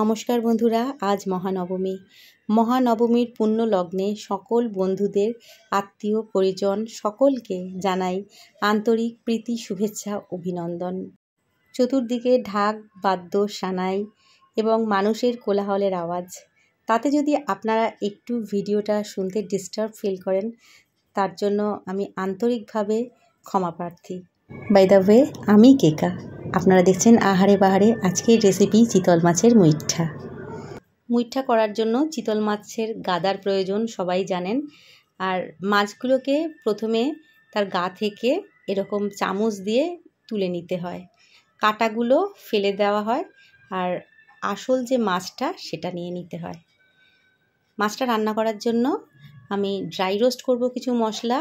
নমস্কার বন্ধুরা আজ মহানবমী মহানবমীর পুণ্য লগ্নে সকল বন্ধুদের আত্মীয় পরিজন সকলকে জানাই আন্তরিক প্রীতি শুভেচ্ছা অভিনন্দন চতুর্দিকে ঢাক বাদ্য সানাই এবং মানুষের কোলাহলের আওয়াজ তাতে যদি আপনারা একটু ভিডিওটা শুনতে ডিস্টার্ব ফিল করেন তার জন্য আমি আন্তরিকভাবে ক্ষমা প্রার্থী বাই দ্য ওয়ে আমি কেকা আপনারা দেখছেন আহারে বাহারে আজকের রেসিপি চিতল মাছের মুইঠা মুইঠা করার জন্য চিতল মাছের গাদার প্রয়োজন সবাই জানেন আর মাছগুলোকে প্রথমে তার গা থেকে এরকম চামচ দিয়ে তুলে নিতে হয় কাটাগুলো ফেলে দেওয়া হয় আর আসল যে মাছটা সেটা নিয়ে নিতে হয় মাছটা রান্না করার জন্য আমি ড্রাই রোস্ট করব কিছু মশলা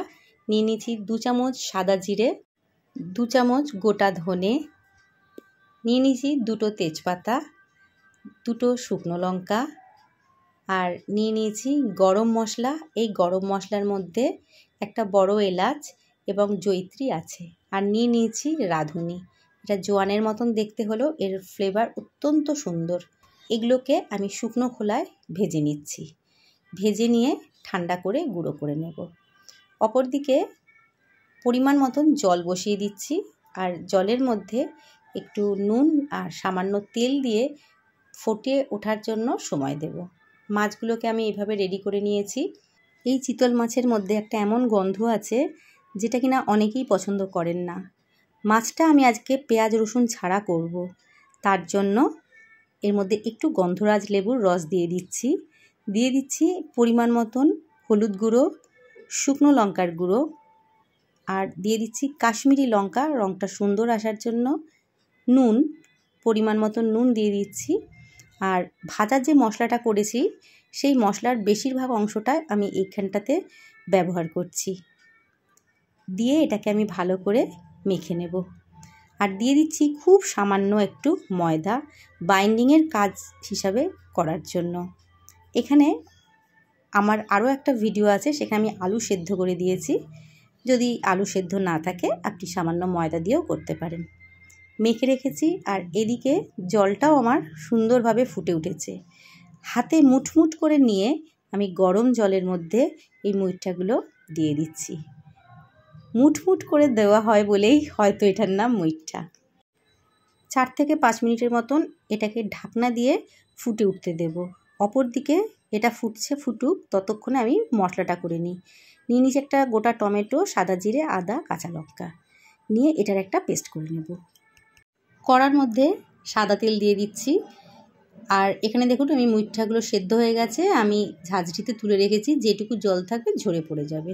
নিয়ে নিয়েছি দু চামচ সাদা জিরে দু চামচ গোটা ধনে নিয়ে নিয়েছি দুটো তেজপাতা দুটো শুকনো লঙ্কা আর নিয়ে নিয়েছি গরম মশলা এই গরম মশলার মধ্যে একটা বড় এলাচ এবং জৈত্রী আছে আর নিয়ে নিয়েছি রাঁধুনি এটা জোয়ানের মতন দেখতে হলো এর ফ্লেভার অত্যন্ত সুন্দর এগুলোকে আমি শুকনো খোলায় ভেজে নিচ্ছি ভেজে নিয়ে ঠান্ডা করে গুঁড়ো করে নেব অপরদিকে পরিমাণ মতন জল বসিয়ে দিচ্ছি আর জলের মধ্যে একটু নুন আর সামান্য তেল দিয়ে ফোটিয়ে ওঠার জন্য সময় দেব মাছগুলোকে আমি এভাবে রেডি করে নিয়েছি এই চিতল মাছের মধ্যে একটা এমন গন্ধ আছে যেটা কিনা অনেকেই পছন্দ করেন না মাছটা আমি আজকে পেঁয়াজ রসুন ছাড়া করব। তার জন্য এর মধ্যে একটু গন্ধরাজ লেবুর রস দিয়ে দিচ্ছি দিয়ে দিচ্ছি পরিমাণ মতন হলুদ গুঁড়ো শুকনো লঙ্কার গুঁড়ো আর দিয়ে দিচ্ছি কাশ্মীরি লঙ্কা রঙটা সুন্দর আসার জন্য নুন পরিমাণ মতো নুন দিয়ে দিচ্ছি আর ভাজার যে মশলাটা করেছি সেই মশলার বেশিরভাগ অংশটা আমি এইখানটাতে ব্যবহার করছি দিয়ে এটাকে আমি ভালো করে মেখে নেব আর দিয়ে দিচ্ছি খুব সামান্য একটু ময়দা বাইন্ডিংয়ের কাজ হিসাবে করার জন্য এখানে আমার আরও একটা ভিডিও আছে সেখানে আমি আলু সেদ্ধ করে দিয়েছি যদি আলু সেদ্ধ না থাকে আপনি সামান্য ময়দা দিয়েও করতে পারেন মেখে রেখেছি আর এদিকে জলটাও আমার সুন্দরভাবে ফুটে উঠেছে হাতে মুঠমুঠ করে নিয়ে আমি গরম জলের মধ্যে এই মুইটাগুলো দিয়ে দিচ্ছি মুঠমুট করে দেওয়া হয় বলেই হয়তো এটার নাম মুইঠা চার থেকে পাঁচ মিনিটের মতন এটাকে ঢাকনা দিয়ে ফুটে উঠতে দেব অপর দিকে এটা ফুটছে ফুটুক ততক্ষণে আমি মশলাটা করে নিই নিয়ে নিচে একটা গোটা টমেটো সাদা জিরে আদা কাঁচা লঙ্কা নিয়ে এটার একটা পেস্ট করে নেব কড়ার মধ্যে সাদা তেল দিয়ে দিচ্ছি আর এখানে দেখুন আমি মুইঠাগুলো সেদ্ধ হয়ে গেছে আমি ঝাঁঝরিতে তুলে রেখেছি যেটুকু জল থাকবে ঝরে পড়ে যাবে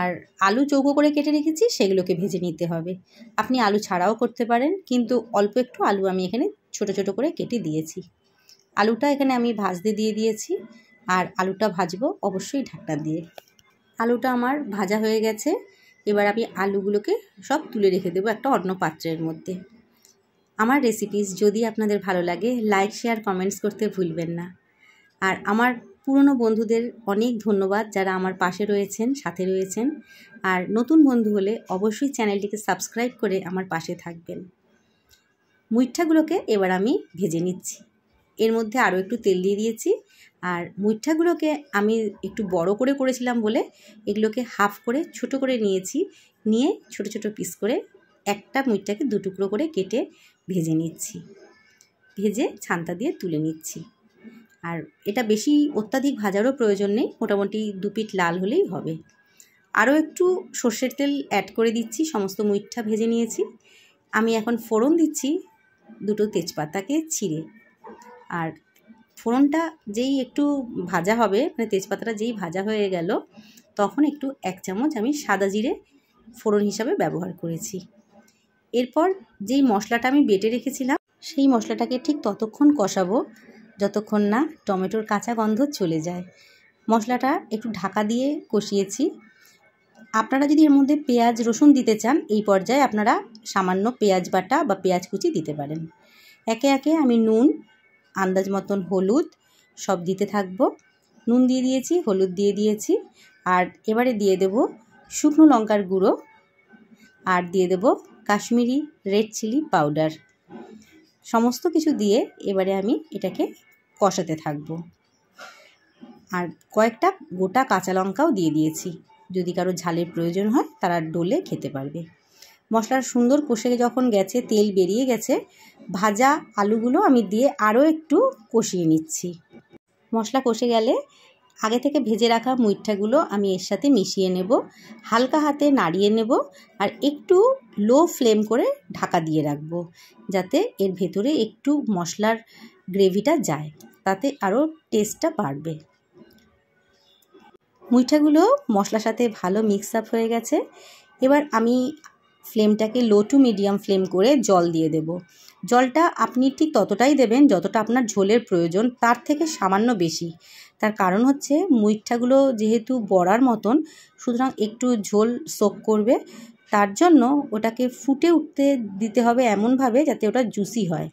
আর আলু চৌকো করে কেটে রেখেছি সেগুলোকে ভেজে নিতে হবে আপনি আলু ছাড়াও করতে পারেন কিন্তু অল্প একটু আলু আমি এখানে ছোট ছোট করে কেটে দিয়েছি আলুটা এখানে আমি ভাজতে দিয়ে দিয়েছি আর আলুটা ভাজবো অবশ্যই ঢাকনা দিয়ে আলুটা আমার ভাজা হয়ে গেছে এবার আমি আলুগুলোকে সব তুলে রেখে দেবো একটা অন্য পাত্রের মধ্যে আমার রেসিপিস যদি আপনাদের ভালো লাগে লাইক শেয়ার কমেন্টস করতে ভুলবেন না আর আমার পুরনো বন্ধুদের অনেক ধন্যবাদ যারা আমার পাশে রয়েছেন সাথে রয়েছেন আর নতুন বন্ধু হলে অবশ্যই চ্যানেলটিকে সাবস্ক্রাইব করে আমার পাশে থাকবেন মুইঠাগুলোকে এবার আমি ভেজে নিচ্ছি এর মধ্যে আরও একটু তেল দিয়ে দিয়েছি আর মুইঠাগুলোকে আমি একটু বড় করে করেছিলাম বলে এগুলোকে হাফ করে ছোট করে নিয়েছি নিয়ে ছোট ছোট পিস করে একটা দু দুটুকরো করে কেটে ভেজে নিচ্ছি ভেজে ছান্তা দিয়ে তুলে নিচ্ছি আর এটা বেশি অত্যাধিক ভাজারও প্রয়োজন নেই মোটামুটি দুপিট লাল হলেই হবে আরও একটু সর্ষের তেল অ্যাড করে দিচ্ছি সমস্ত মুইটটা ভেজে নিয়েছি আমি এখন ফোড়ন দিচ্ছি দুটো তেজপাতাকে ছিঁড়ে আর ফোড়নটা যেই একটু ভাজা হবে মানে তেজপাতাটা যেই ভাজা হয়ে গেল তখন একটু এক চামচ আমি সাদা জিরে ফোড়ন হিসাবে ব্যবহার করেছি এরপর যেই মশলাটা আমি বেটে রেখেছিলাম সেই মশলাটাকে ঠিক ততক্ষণ কষাবো যতক্ষণ না টমেটোর কাঁচা গন্ধ চলে যায় মশলাটা একটু ঢাকা দিয়ে কষিয়েছি আপনারা যদি এর মধ্যে পেঁয়াজ রসুন দিতে চান এই পর্যায়ে আপনারা সামান্য পেঁয়াজ বাটা বা পেঁয়াজ কুচি দিতে পারেন একে একে আমি নুন আন্দাজ মতন হলুদ সব দিতে থাকব নুন দিয়ে দিয়েছি হলুদ দিয়ে দিয়েছি আর এবারে দিয়ে দেব শুকনো লঙ্কার গুঁড়ো আর দিয়ে দেব কাশ্মীরি রেড চিলি পাউডার সমস্ত কিছু দিয়ে এবারে আমি এটাকে কষাতে থাকব আর কয়েকটা গোটা কাঁচা লঙ্কাও দিয়ে দিয়েছি যদি কারো ঝালের প্রয়োজন হয় তারা ডোলে খেতে পারবে মশলার সুন্দর কষে যখন গেছে তেল বেরিয়ে গেছে ভাজা আলুগুলো আমি দিয়ে আরও একটু কষিয়ে নিচ্ছি মশলা কষে গেলে আগে থেকে ভেজে রাখা মুইঠাগুলো আমি এর সাথে মিশিয়ে নেব হালকা হাতে নাড়িয়ে নেব আর একটু লো ফ্লেম করে ঢাকা দিয়ে রাখবো যাতে এর ভেতরে একটু মশলার গ্রেভিটা যায় তাতে আরও টেস্টটা বাড়বে মুইঠাগুলো মশলার সাথে ভালো মিক্স আপ হয়ে গেছে এবার আমি ফ্লেমটাকে লো টু মিডিয়াম ফ্লেম করে জল দিয়ে দেব জলটা আপনি ঠিক ততটাই দেবেন যতটা আপনার ঝোলের প্রয়োজন তার থেকে সামান্য বেশি তার কারণ হচ্ছে মুইঠাগুলো যেহেতু বড়ার মতন সুতরাং একটু ঝোল সোপ করবে তার জন্য ওটাকে ফুটে উঠতে দিতে হবে এমনভাবে যাতে ওটা জুসি হয়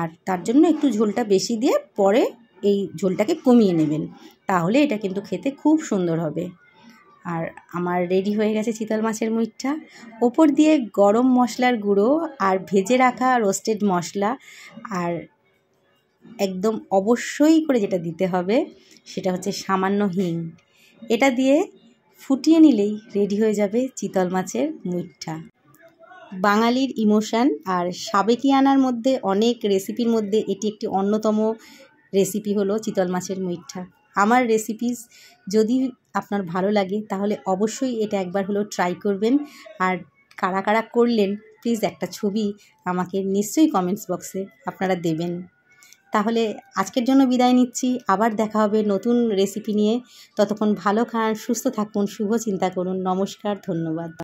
আর তার জন্য একটু ঝোলটা বেশি দিয়ে পরে এই ঝোলটাকে কমিয়ে নেবেন তাহলে এটা কিন্তু খেতে খুব সুন্দর হবে আর আমার রেডি হয়ে গেছে চিতল মাছের মুইঠা ওপর দিয়ে গরম মশলার গুঁড়ো আর ভেজে রাখা রোস্টেড মশলা আর একদম অবশ্যই করে যেটা দিতে হবে সেটা হচ্ছে সামান্য হিং এটা দিয়ে ফুটিয়ে নিলেই রেডি হয়ে যাবে চিতল মাছের মুইঠা বাঙালির ইমোশান আর সাবেকিয়ানার মধ্যে অনেক রেসিপির মধ্যে এটি একটি অন্যতম রেসিপি হলো চিতল মাছের মুইঠা আমার রেসিপিস যদি আপনার ভালো লাগে তাহলে অবশ্যই এটা একবার হলো ট্রাই করবেন আর কারা কারা করলেন প্লিজ একটা ছবি আমাকে নিশ্চয়ই কমেন্টস বক্সে আপনারা দেবেন তাহলে আজকের জন্য বিদায় নিচ্ছি আবার দেখা হবে নতুন রেসিপি নিয়ে ততক্ষণ ভালো খান সুস্থ থাকুন শুভ চিন্তা করুন নমস্কার ধন্যবাদ